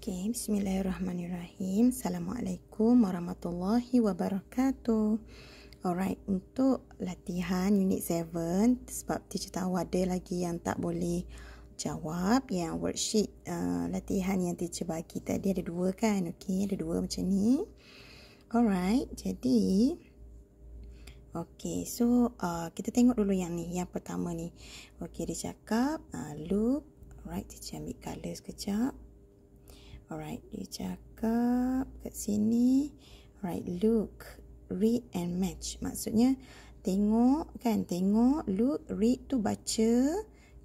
Okay, bismillahirrahmanirrahim. Assalamualaikum warahmatullahi wabarakatuh. Alright, untuk latihan unit 7 sebab teacher tahu ada lagi yang tak boleh jawab yang worksheet uh, latihan yang teacher bagi tadi ada dua kan? Okay, ada dua macam ni. Alright, jadi Okay, so uh, kita tengok dulu yang ni, yang pertama ni. Okay, dia cakap uh, loop. Alright, teacher ambil colors sekejap. Alright, dia cakap kat sini. Alright, look, read and match. Maksudnya, tengok kan, tengok, look, read tu baca.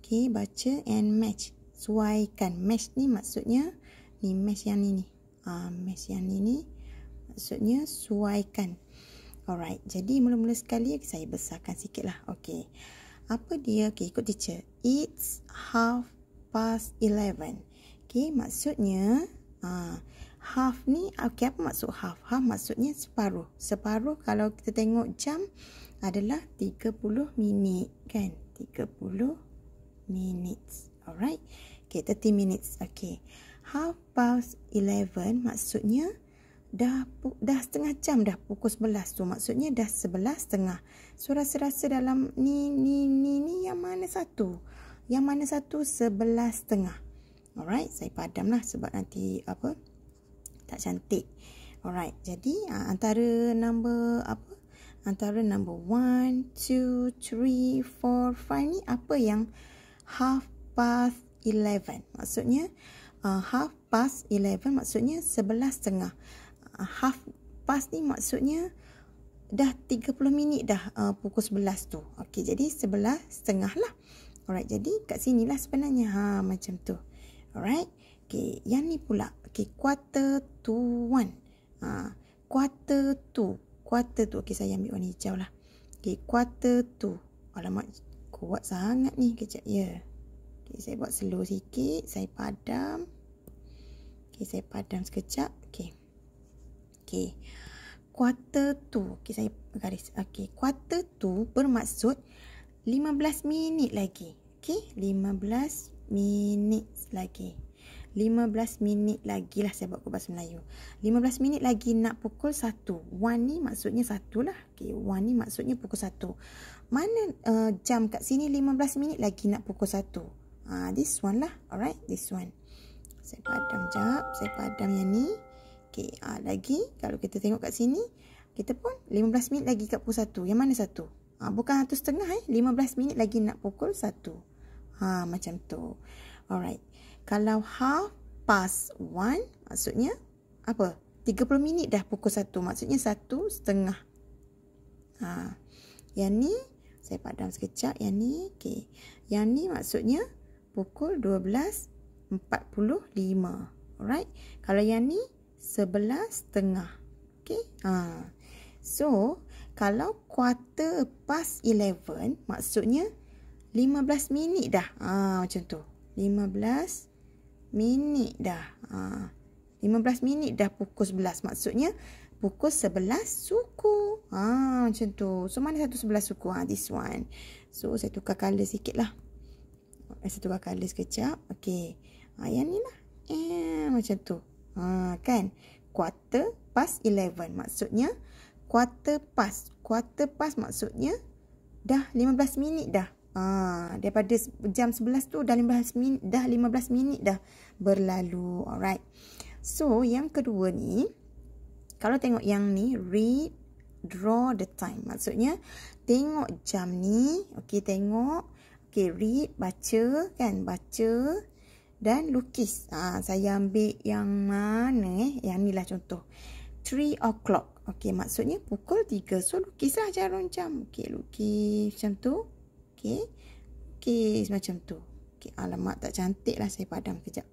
Okay, baca and match. Suaikan. Match ni maksudnya, ni match yang ni ni. Ah, uh, match yang ni ni. Maksudnya, suaikan. Alright, jadi mula-mula sekali saya besarkan sikit lah. Okay. Apa dia? Okay, ikut teacher. It's half past eleven. Okay, maksudnya Ha. Half ni, okay, apa maksud half? Half maksudnya separuh. Separuh kalau kita tengok jam adalah 30 minit, kan? 30 minutes, alright? Okay, 30 minutes, okay. Half past 11 maksudnya dah dah setengah jam dah pukul 11 tu maksudnya dah 11 setengah. So rasa-rasa dalam ni ni ni ni yang mana satu? Yang mana satu 11 setengah. Alright, saya padam lah sebab nanti apa tak cantik. Alright, jadi ah, antara number apa? Antara number 1, 2, 3, 4, 5 ni apa yang half past 11? Maksudnya uh, half past 11 maksudnya 11.30. Uh, ah, half past ni maksudnya dah 30 minit dah uh, pukul 11 tu. Okay, jadi setengah lah. Alright, jadi kat sinilah sebenarnya. Ha, macam tu. Alright. Okay. Yang ni pula. Okay. Quarter to one. Uh, quarter to. Quarter to. Okay. Saya ambil warna hijau lah. Okay. Quarter to. Alamak. Kuat sangat ni. Kejap. Ya. Yeah. Okay. Saya buat slow sikit. Saya padam. Okay. Saya padam sekejap. Okay. Okay. Quarter to. Okay. Saya garis. Okay. Quarter to bermaksud 15 minit lagi. Okay. 15 minit lagi. 15 minit lagi lah saya buat kubah bahasa Melayu. 15 minit lagi nak pukul 1. 1 ni maksudnya 1 lah. Okay, 1 ni maksudnya pukul 1. Mana uh, jam kat sini 15 minit lagi nak pukul 1? Ah, uh, this one lah. Alright, this one. Saya padam jap. Saya padam yang ni. Okay, uh, lagi. Kalau kita tengok kat sini. Kita pun 15 minit lagi kat pukul 1. Yang mana 1? Ah, uh, bukan 1 setengah eh. 15 minit lagi nak pukul 1. Ha, macam tu. Alright. Kalau half past one, maksudnya apa? 30 minit dah pukul satu Maksudnya satu setengah. Ha. Yang ni, saya padam sekejap. Yang ni, okay. Yang ni maksudnya pukul 12.45. Alright. Kalau yang ni, 11 setengah. Okay. Ha. So, kalau quarter past 11, maksudnya 15 minit dah. Ha macam tu. 15 minit dah. Ha ah, 15 minit dah pukul 11 maksudnya pukul 11 suku. Ha macam tu. So mana satu 11 suku? Ha this one. So saya tukar color sikit lah. Eh, saya tukar color sekejap. Okay. Ha yang ni lah. Eh macam tu. Ha kan. Quarter past 11 maksudnya quarter past. Quarter past maksudnya dah 15 minit dah. Ah, daripada jam 11 tu dah 15 minit dah 15 minit dah berlalu. Alright. So, yang kedua ni kalau tengok yang ni read draw the time. Maksudnya tengok jam ni, okey tengok, okey read baca kan, baca dan lukis. Ah, saya ambil yang mana eh? Yang ni lah contoh. 3 o'clock. Okey, maksudnya pukul 3. So, lukislah jarum jam. Okey, lukis macam tu. Okay. Okay, macam tu. Okay, alamak tak cantik lah. Saya padam kejap.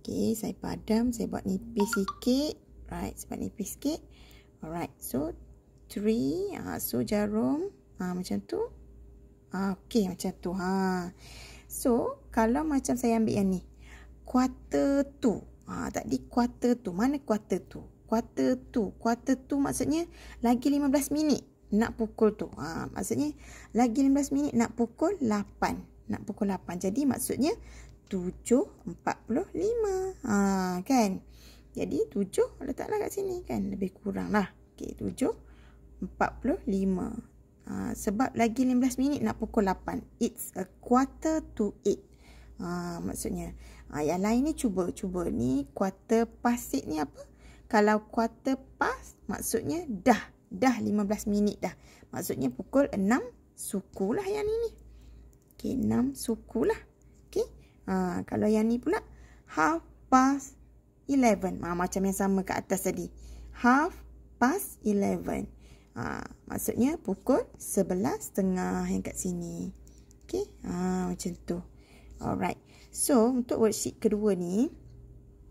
Okay, saya padam. Saya buat nipis sikit. Right, saya buat nipis sikit. Alright, so three. Uh, so, jarum. Uh, macam tu. Uh, ah, okay, macam tu. Ha. So, kalau macam saya ambil yang ni. Quarter 2. Uh, tadi quarter tu Mana quarter tu? Quarter tu Quarter tu maksudnya lagi 15 minit nak pukul tu. Ha, maksudnya lagi 15 minit nak pukul 8. Nak pukul 8. Jadi maksudnya 7.45. Ha, kan? Jadi 7 letaklah kat sini kan. Lebih kurang lah. Okay, 7.45. Ha, sebab lagi 15 minit nak pukul 8. It's a quarter to eight, Ha, maksudnya ha, Yang lain ni cuba Cuba ni Quarter past ni apa Kalau quarter past Maksudnya dah dah 15 minit dah. Maksudnya pukul 6 suku lah yang ini. ni. Okay, 6 suku lah. Okay. Ha, kalau yang ni pula, half past 11. Ha, macam yang sama kat atas tadi. Half past 11. Ha, maksudnya pukul 11.30 yang kat sini. Okay, ha, macam tu. Alright. So, untuk worksheet kedua ni,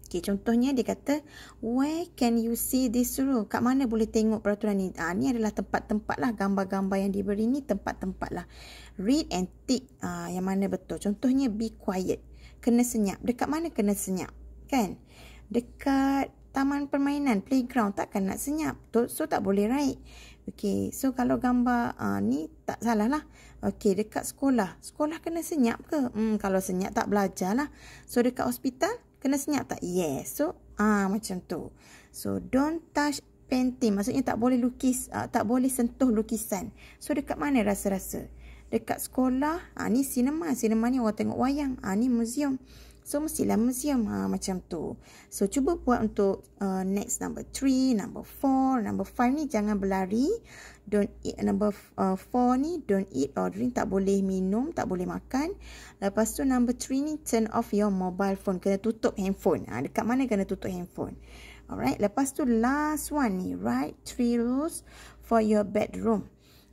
Okay, contohnya dia kata, where can you see this rule? Kat mana boleh tengok peraturan ni? Ha, ni adalah tempat-tempat lah. Gambar-gambar yang diberi ni tempat-tempat lah. Read and tick ha, ah, yang mana betul. Contohnya, be quiet. Kena senyap. Dekat mana kena senyap? Kan? Dekat taman permainan, playground. Takkan nak senyap. So, tak boleh right? Okay, so kalau gambar ha, ni tak salah lah. Okay, dekat sekolah. Sekolah kena senyap ke? Hmm, kalau senyap tak belajar lah. So, dekat hospital? Kena senyap tak? Yes. So, ah macam tu. So, don't touch painting. Maksudnya tak boleh lukis, uh, tak boleh sentuh lukisan. So, dekat mana rasa-rasa? Dekat sekolah, ah ni sinema. Sinema ni orang tengok wayang. Ah ni muzium. So mestilah museum ha, macam tu. So cuba buat untuk uh, next number 3, number 4, number 5 ni jangan berlari. Don't eat number 4 uh, ni don't eat or drink tak boleh minum, tak boleh makan. Lepas tu number 3 ni turn off your mobile phone. Kena tutup handphone. Ha, dekat mana kena tutup handphone. Alright. Lepas tu last one ni write three rules for your bedroom.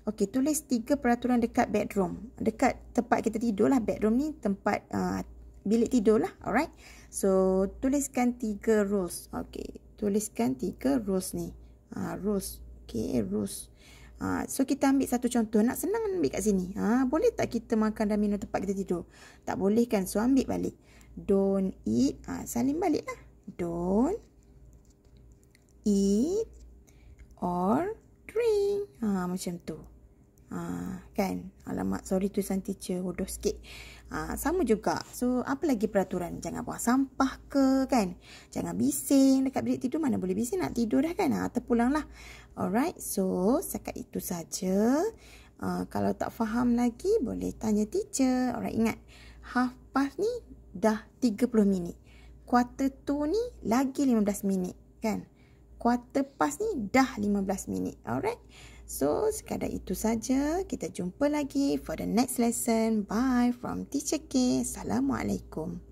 Okay, tulis tiga peraturan dekat bedroom. Dekat tempat kita tidur lah. Bedroom ni tempat uh, bilik tidur lah. Alright. So, tuliskan tiga rules. Okay. Tuliskan tiga rules ni. Ha, rules. Okay. Rules. Ha, so, kita ambil satu contoh. Nak senang ambil kat sini. Ha, boleh tak kita makan dan minum tempat kita tidur? Tak boleh kan. So, ambil balik. Don't eat. Ha, salin balik lah. Don't eat or drink. Ha, macam tu. Ha, kan? Alamak, sorry tu teacher. Hodoh sikit. Ha, sama juga. So, apa lagi peraturan? Jangan buang sampah ke, kan? Jangan bising dekat bilik tidur. Mana boleh bising nak tidur dah, kan? Ha, terpulanglah. Alright. So, sekat itu saja. Uh, kalau tak faham lagi, boleh tanya teacher. Alright, ingat. Half past ni dah 30 minit. Quarter tu ni lagi 15 minit, kan? Quarter past ni dah 15 minit. Alright. So, sekadar itu saja. Kita jumpa lagi for the next lesson. Bye from Teacher K. Assalamualaikum.